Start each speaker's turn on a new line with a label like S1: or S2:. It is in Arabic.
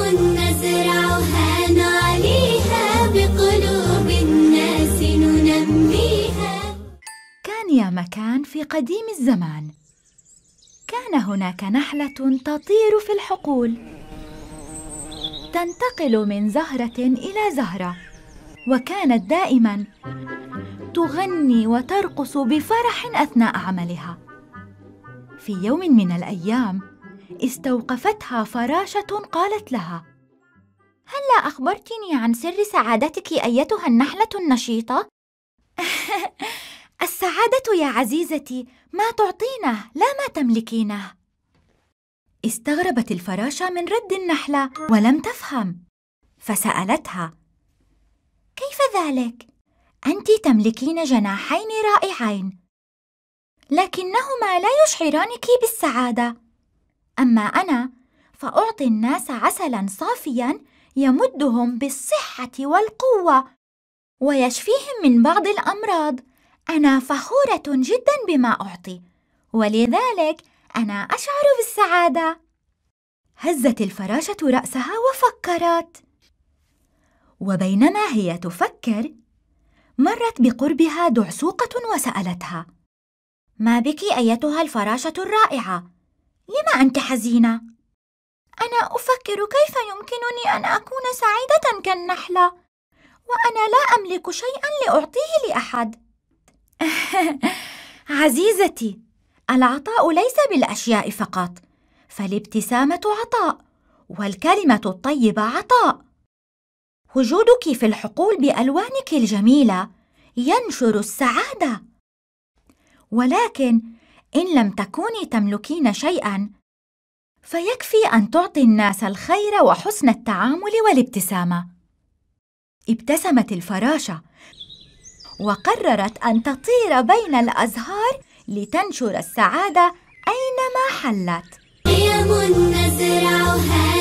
S1: نزرعها نعليها بقلوب الناس ننميها كان يا مكان في قديم الزمان كان هناك نحلة تطير في الحقول تنتقل من زهرة إلى زهرة وكانت دائما تغني وترقص بفرح أثناء عملها في يوم من الأيام استوقفتها فراشة قالت لها هلا أخبرتني عن سر سعادتك أيتها النحلة النشيطة؟ السعادة يا عزيزتي ما تعطينه لا ما تملكينه استغربت الفراشة من رد النحلة ولم تفهم فسألتها كيف ذلك؟ أنت تملكين جناحين رائعين لكنهما لا يشعرانك بالسعادة أما أنا فأعطي الناس عسلا صافيا يمدهم بالصحة والقوة ويشفيهم من بعض الأمراض أنا فخورة جدا بما أعطي ولذلك أنا أشعر بالسعادة هزت الفراشة رأسها وفكرت وبينما هي تفكر مرت بقربها دعسوقة وسألتها ما بك أيتها الفراشة الرائعة لم أنت حزينة؟ أنا أفكر كيف يمكنني أن أكون سعيدة كالنحلة وأنا لا أملك شيئا لأعطيه لأحد عزيزتي العطاء ليس بالأشياء فقط فالابتسامة عطاء والكلمة الطيبة عطاء وجودك في الحقول بألوانك الجميلة ينشر السعادة ولكن إن لم تكوني تملكين شيئاً، فيكفي أن تعطي الناس الخير وحسن التعامل والابتسامة. ابتسمت الفراشة، وقررت أن تطير بين الأزهار لتنشر السعادة أينما حلت. قيم نزرعها